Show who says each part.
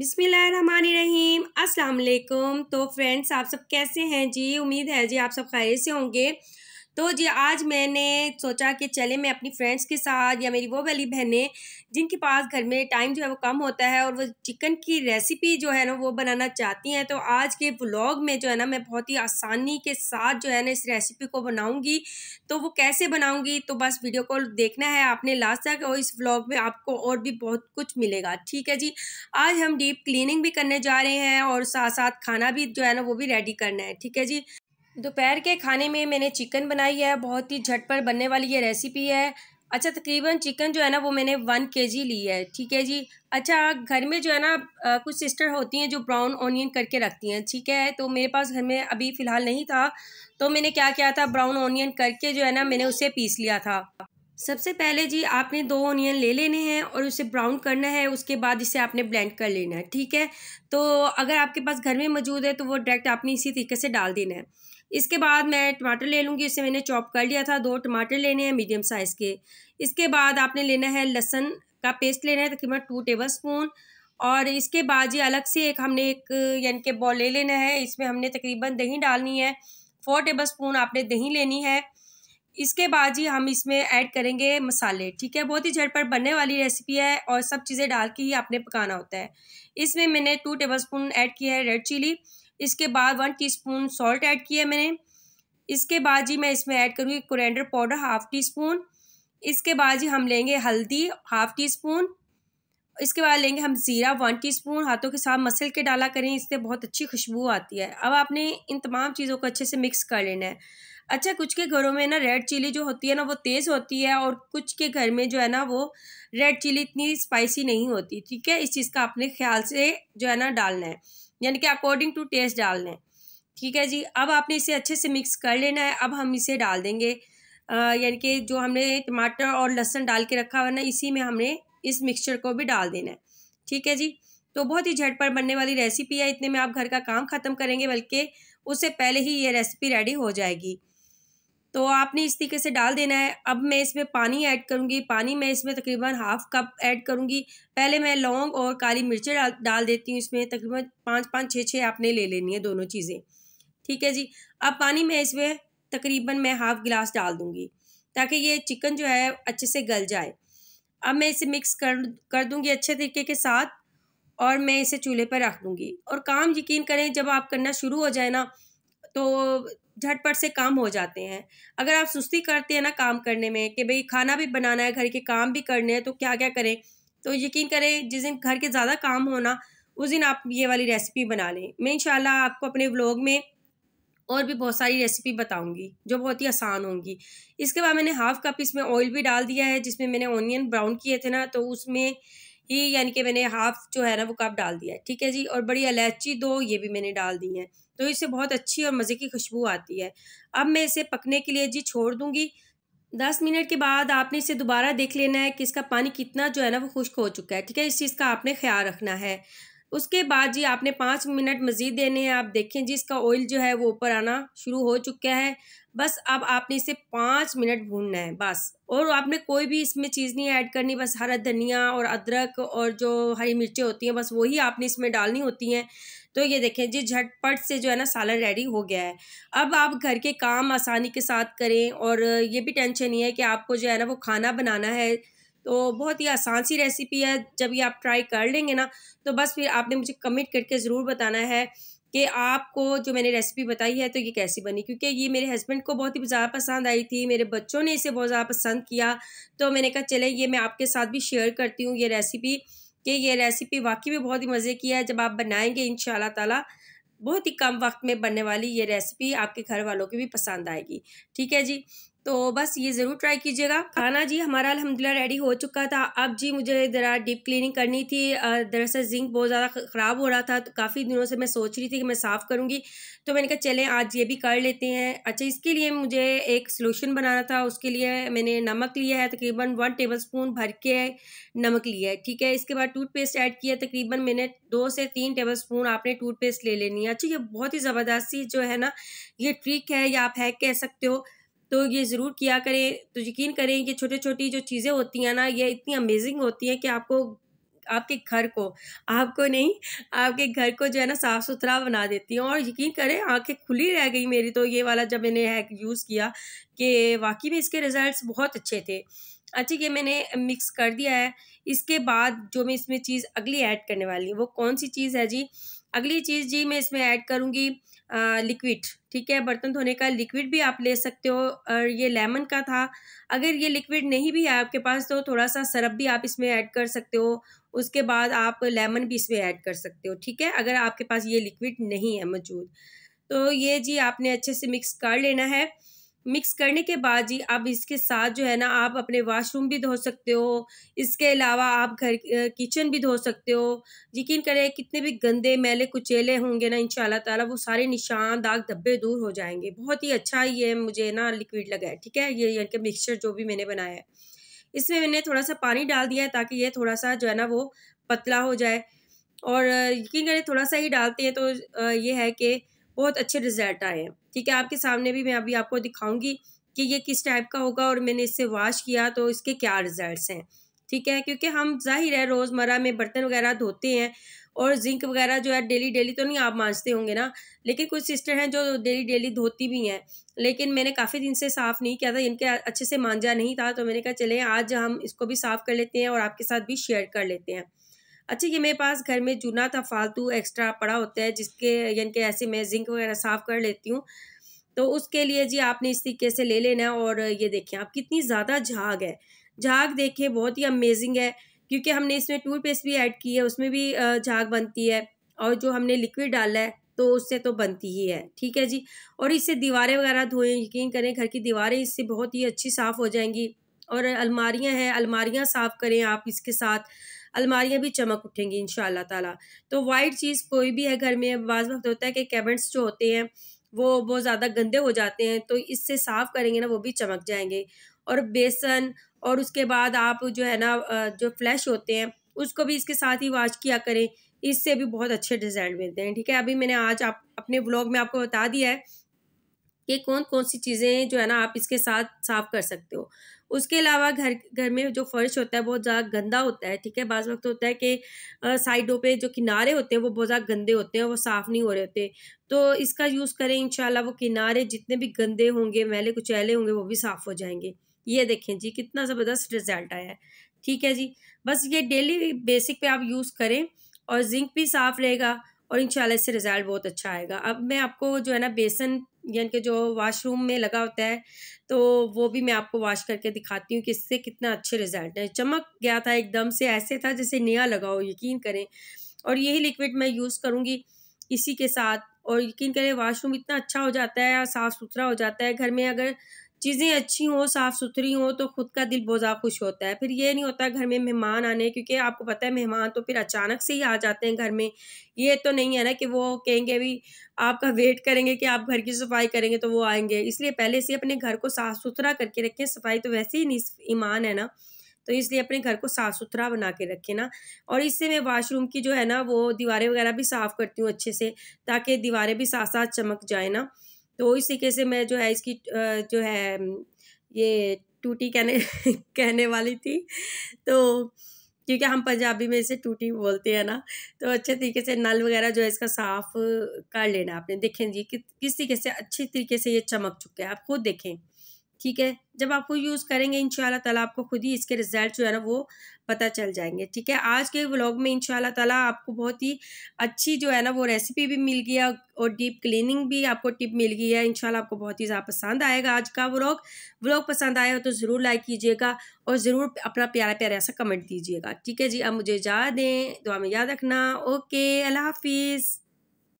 Speaker 1: बिसमीम अस्सलाम वालेकुम तो फ्रेंड्स आप सब कैसे हैं जी उम्मीद है जी आप सब खैर से होंगे तो जी आज मैंने सोचा कि चले मैं अपनी फ्रेंड्स के साथ या मेरी वो वाली बहनें जिनके पास घर में टाइम जो है वो कम होता है और वो चिकन की रेसिपी जो है ना वो बनाना चाहती हैं तो आज के ब्लॉग में जो है ना मैं बहुत ही आसानी के साथ जो है ना इस रेसिपी को बनाऊंगी तो वो कैसे बनाऊंगी तो बस वीडियो को देखना है आपने लास्ट तक और इस व्लॉग में आपको और भी बहुत कुछ मिलेगा ठीक है जी आज हम डीप क्लीनिंग भी करने जा रहे हैं और साथ साथ खाना भी जो है ना वो भी रेडी करना है ठीक है जी दोपहर के खाने में मैंने चिकन बनाई है बहुत ही झटपट बनने वाली ये रेसिपी है अच्छा तकरीबन चिकन जो है ना वो मैंने वन के जी ली है ठीक है जी अच्छा घर में जो है ना कुछ सिस्टर होती हैं जो ब्राउन ऑनियन करके रखती हैं ठीक है तो मेरे पास घर में अभी फ़िलहाल नहीं था तो मैंने क्या किया था ब्राउन ऑनियन करके जो है ना मैंने उसे पीस लिया था सबसे पहले जी आपने दो ऑनियन ले लेने हैं और उसे ब्राउन करना है उसके बाद इसे आपने ब्लेंड कर लेना है ठीक है तो अगर आपके पास घर में मौजूद है तो वो डायरेक्ट आपने इसी तरीके से डाल देना है इसके बाद मैं टमाटर ले लूँगी इसे मैंने चॉप कर लिया था दो टमाटर लेने हैं मीडियम साइज़ के इसके बाद आपने लेना है लहसन का पेस्ट लेना है तकरीबन टू टेबल स्पून और इसके बाद ये अलग से एक हमने एक यानी कि बॉल ले लेना है इसमें हमने तकरीबन दही डालनी है फोर टेबल स्पून आपने दही लेनी है इसके बाद ही हम इसमें ऐड करेंगे मसाले ठीक है बहुत ही झटपट बनने वाली रेसिपी है और सब चीज़ें डाल के ही आपने पकाना होता है इसमें मैंने टू टेबल स्पून ऐड किया है रेड चिली इसके बाद वन टीस्पून सॉल्ट ऐड किया मैंने इसके बाद जी मैं इसमें ऐड करूँगी coriander powder half teaspoon इसके बाद जी हम लेंगे हल्दी हाफ़ टी स्पून इसके बाद लेंगे हम ज़ीरा वन टी स्पून हाथों के साथ मसल के डाला करें इससे बहुत अच्छी खुशबू आती है अब आपने इन तमाम चीज़ों को अच्छे से मिक्स कर लेना है अच्छा कुछ के घरों में ना रेड चिली जो होती है ना वो तेज़ होती है और कुछ के घर में जो है ना वो रेड चिली इतनी स्पाइसी नहीं होती ठीक है इस चीज़ का आपने ख्याल से जो है ना डालना है यानी कि अकॉर्डिंग टू टेस्ट डालना है ठीक है जी अब आपने इसे अच्छे से मिक्स कर लेना है अब हम इसे डाल देंगे यानी कि जो हमने टमाटर और लहसुन डाल के रखा हुआ ना इसी में हमने इस मिक्सचर को भी डाल देना है ठीक है जी तो बहुत ही झटपट बनने वाली रेसिपी है इतने में आप घर का काम ख़त्म करेंगे बल्कि उससे पहले ही ये रेसिपी रेडी हो जाएगी तो आपने इस तरीके से डाल देना है अब मैं इसमें पानी ऐड करूँगी पानी मैं इसमें तकरीबन हाफ़ कप ऐड करूँगी पहले मैं लौंग और काली मिर्चें डाल डाल देती हूँ इसमें तकरीबन पाँच पाँच छः छः आपने ले लेनी है दोनों चीज़ें ठीक है जी अब पानी मैं इसमें तकरीबन मैं हाफ़ गिलास डाल दूँगी ताकि ये चिकन जो है अच्छे से गल जाए अब मैं इसे मिक्स कर कर दूँगी अच्छे तरीके के साथ और मैं इसे चूल्हे पर रख दूँगी और काम यकीन करें जब आप करना शुरू हो जाए ना तो झटपट से काम हो जाते हैं अगर आप सुस्ती करते हैं ना काम करने में कि भाई खाना भी बनाना है घर के काम भी करने हैं तो क्या क्या करें तो यकीन करें जिस दिन घर के ज़्यादा काम होना उस दिन आप ये वाली रेसिपी बना लें मैं इंशाल्लाह आपको अपने व्लॉग में और भी बहुत सारी रेसिपी बताऊंगी जो बहुत ही आसान होंगी इसके बाद मैंने हाफ़ कप इसमें ऑयल भी डाल दिया है जिसमें मैंने ऑनियन ब्राउन किए थे ना तो उसमें ही यानी कि मैंने हाफ जो है ना वो कप डाल दिया है ठीक है जी और बड़ी इलायची दो ये भी मैंने डाल दी है तो इससे बहुत अच्छी और मज़े की खुशबू आती है अब मैं इसे पकने के लिए जी छोड़ दूँगी दस मिनट के बाद आपने इसे दोबारा देख लेना है कि इसका पानी कितना जो है ना वो खुश्क हो चुका है ठीक है इस चीज़ का आपने ख्याल रखना है उसके बाद जी आपने पाँच मिनट मज़ीद देने हैं आप देखें जी इसका ऑयल जो है वो ऊपर आना शुरू हो चुका है बस अब आपने इसे पाँच मिनट भूनना है बस और आपने कोई भी इसमें चीज़ नहीं ऐड करनी बस हरा धनिया और अदरक और जो हरी मिर्चें होती हैं बस वही आपने इसमें डालनी होती हैं तो ये देखें जी झटपट से जो है ना सालन रेडी हो गया है अब आप घर के काम आसानी के साथ करें और ये भी टेंशन नहीं है कि आपको जो है ना वो खाना बनाना है तो बहुत ही आसान सी रेसिपी है जब ये आप ट्राई कर लेंगे ना तो बस फिर आपने मुझे कमेंट करके ज़रूर बताना है कि आपको जो मैंने रेसिपी बताई है तो ये कैसी बनी क्योंकि ये मेरे हस्बैंड को बहुत ही ज़्यादा पसंद आई थी मेरे बच्चों ने इसे बहुत ज़्यादा पसंद किया तो मैंने कहा चले ये मैं आपके साथ भी शेयर करती हूँ ये रेसिपी कि ये रेसिपी वाकई में बहुत ही मज़े की है जब आप बनाएंगे इन ताला बहुत ही कम वक्त में बनने वाली ये रेसिपी आपके घर वालों की भी पसंद आएगी ठीक है जी तो बस ये ज़रूर ट्राई कीजिएगा खाना जी हमारा अलहमदिल्ला रेडी हो चुका था अब जी मुझे ज़रा डीप क्लीनिंग करनी थी दरअसल जिंक बहुत ज़्यादा ख़राब हो रहा था तो काफ़ी दिनों से मैं सोच रही थी कि मैं साफ़ करूँगी तो मैंने कहा चलें आज ये भी कर लेते हैं अच्छा इसके लिए मुझे एक सोलूशन बनाना था उसके लिए मैंने नमक लिया है तकरीबन वन टेबल स्पून भर के नमक लिया है ठीक है इसके बाद टूथपेस्ट ऐड किया तकरीबन मैंने दो से तीन टेबल स्पून आपने टूथपेस्ट ले लेनी है अच्छा ये बहुत ही ज़बरदस्ती जो है ना ये ट्रिक है या आप हैक कह सकते हो तो ये ज़रूर किया करें तो यकीन करें कि छोटी छोटी जो चीज़ें होती हैं ना ये इतनी अमेजिंग होती हैं कि आपको आपके घर को आपको नहीं आपके घर को जो है ना साफ़ सुथरा बना देती हैं और यकीन करें आंखें खुली रह गई मेरी तो ये वाला जब मैंने हैक यूज़ किया कि वाकई में इसके रिज़ल्ट्स बहुत अच्छे थे अच्छा हाँ, ये मैंने मिक्स कर दिया है इसके बाद जो मैं इसमें चीज़ अगली ऐड करने वाली हूँ वो कौन सी चीज़ है जी अगली चीज़ जी मैं इसमें ऐड करूँगी लिक्विड ठीक है बर्तन धोने का लिक्विड भी आप ले सकते हो और ये लेमन का था अगर ये लिक्विड नहीं भी है आपके पास तो थोड़ा सा सरप भी आप इसमें ऐड कर सकते हो उसके बाद आप लेमन भी इसमें ऐड कर सकते हो ठीक है अगर आपके पास ये लिक्विड नहीं है मौजूद तो ये जी आपने अच्छे से मिक्स कर लेना है मिक्स करने के बाद जी आप इसके साथ जो है ना आप अपने वाशरूम भी धो सकते हो इसके अलावा आप घर किचन भी धो सकते हो यकीन करें कितने भी गंदे मैले कुचेले होंगे ना इन ताला वो सारे निशान दाग धब्बे दूर हो जाएंगे बहुत ही अच्छा ये मुझे ना लिक्विड लगा है ठीक है ये यानी कि मिक्सचर जो भी मैंने बनाया है इसमें मैंने थोड़ा सा पानी डाल दिया है ताकि ये थोड़ा सा जो है ना वो पतला हो जाए और यकीन करें थोड़ा सा ही डालते हैं तो ये है कि बहुत अच्छे रिजल्ट आए हैं ठीक है आपके सामने भी मैं अभी आपको दिखाऊंगी कि ये किस टाइप का होगा और मैंने इससे वॉश किया तो इसके क्या रिजल्ट हैं ठीक है क्योंकि हम जाहिर है रोज़मर्रा में बर्तन वगैरह धोते हैं और जिंक वगैरह जो है डेली डेली तो नहीं आप मांझते होंगे ना लेकिन कुछ सिस्टर हैं जो डेली डेली धोती भी हैं लेकिन मैंने काफ़ी दिन से साफ़ नहीं किया था इनके अच्छे से मांझा नहीं था तो मैंने कहा चले आज हम इसको भी साफ़ कर लेते हैं और आपके साथ भी शेयर कर लेते हैं अच्छा ये मेरे पास घर में चूना था फालतू एक्स्ट्रा पड़ा होता है जिसके यानी कि ऐसे मैं जिंक वगैरह साफ़ कर लेती हूँ तो उसके लिए जी आपने इस तरीके से ले लेना है और ये देखें आप कितनी ज़्यादा झाग है झाग देखें बहुत ही अमेजिंग है क्योंकि हमने इसमें टूथपेस्ट भी ऐड की है उसमें भी झाग बनती है और जो हमने लिक्विड डाला है तो उससे तो बनती ही है ठीक है जी और इससे दीवारें वगैरह धोएं यकीन करें घर की दीवारें इससे बहुत ही अच्छी साफ़ हो जाएंगी और अलमारियां हैं अलमारियां साफ़ करें आप इसके साथ अलमारियाँ भी चमक उठेंगी इन ताला तो वाइट चीज़ कोई भी है घर में बाज़ वक्त होता है कि कैबिनेट्स जो होते हैं वो बहुत ज़्यादा गंदे हो जाते हैं तो इससे साफ़ करेंगे ना वो भी चमक जाएंगे और बेसन और उसके बाद आप जो है ना जो फ्लैश होते हैं उसको भी इसके साथ ही वॉश किया करें इससे भी बहुत अच्छे डिज़ाइन मिलते हैं ठीक है अभी मैंने आज आप अपने ब्लॉग में आपको बता दिया है कि कौन कौन सी चीज़ें जो है ना आप इसके साथ साफ कर सकते हो उसके अलावा घर घर में जो फर्श होता है बहुत ज़्यादा गंदा होता है ठीक है बाज़ वक्त होता है कि साइडों पे जो किनारे होते हैं वो बहुत ज़्यादा गंदे होते हैं वो साफ़ नहीं हो रहे होते तो इसका यूज़ करें इन वो किनारे जितने भी गंदे होंगे मैले कुचैले होंगे वो भी साफ़ हो जाएंगे ये देखें जी कितना ज़बरदस्त रिजल्ट आया है ठीक है जी बस ये डेली बेसिक पर आप यूज़ करें और जिंक भी साफ़ रहेगा और इन इससे रिज़ल्ट बहुत अच्छा आएगा अब मैं आपको जो है ना बेसन यानी कि जो वाशरूम में लगा होता है तो वो भी मैं आपको वॉश करके दिखाती हूँ कि इससे कितना अच्छे रिजल्ट है चमक गया था एकदम से ऐसे था जैसे नया लगाओ यकीन करें और यही लिक्विड मैं यूज़ करूँगी इसी के साथ और यकीन करें वाशरूम इतना अच्छा हो जाता है साफ़ सुथरा हो जाता है घर में अगर चीज़ें अच्छी हों साफ़ सुथरी हों तो ख़ुद का दिल ज़्यादा खुश होता है फिर ये नहीं होता घर में मेहमान आने क्योंकि आपको पता है मेहमान तो फिर अचानक से ही आ जाते हैं घर में ये तो नहीं है ना कि वो कहेंगे भी आपका वेट करेंगे कि आप घर की सफाई करेंगे तो वो आएंगे इसलिए पहले से अपने घर को साफ़ सुथरा करके रखें सफाई तो वैसे ही ईमान है ना तो इसलिए अपने घर को साफ़ सुथरा बना के रखें ना और इससे मैं वाशरूम की जो है ना वो दीवारें वगैरह भी साफ़ करती हूँ अच्छे से ताकि दीवारें भी साथ साथ चमक जाए ना तो इस तरीके से मैं जो है इसकी जो है ये टूटी कहने कहने वाली थी तो क्योंकि हम पंजाबी में इसे टूटी बोलते हैं ना तो अच्छे तरीके से नल वगैरह जो है इसका साफ कर लेना आपने देखें जी कि, किस तरीके से अच्छी तरीके से ये चमक चुका है आप खुद देखें ठीक है जब आपको यूज़ करेंगे इन ताला आपको खुद ही इसके रिजल्ट जो है ना वो पता चल जाएंगे ठीक है आज के व्लॉग में इन ताला आपको बहुत ही अच्छी जो है ना वो रेसिपी भी मिल गई और डीप क्लीनिंग भी आपको टिप मिल गई है इन आपको बहुत ही ज़्यादा पसंद आएगा आज का व्लॉग व्लॉग पसंद आया हो तो ज़रूर लाइक कीजिएगा और ज़रूर अपना प्यारा प्यारा ऐसा कमेंट दीजिएगा ठीक है जी अब मुझे जा दें दुआ में याद रखना ओके अल्लाह हाफिज़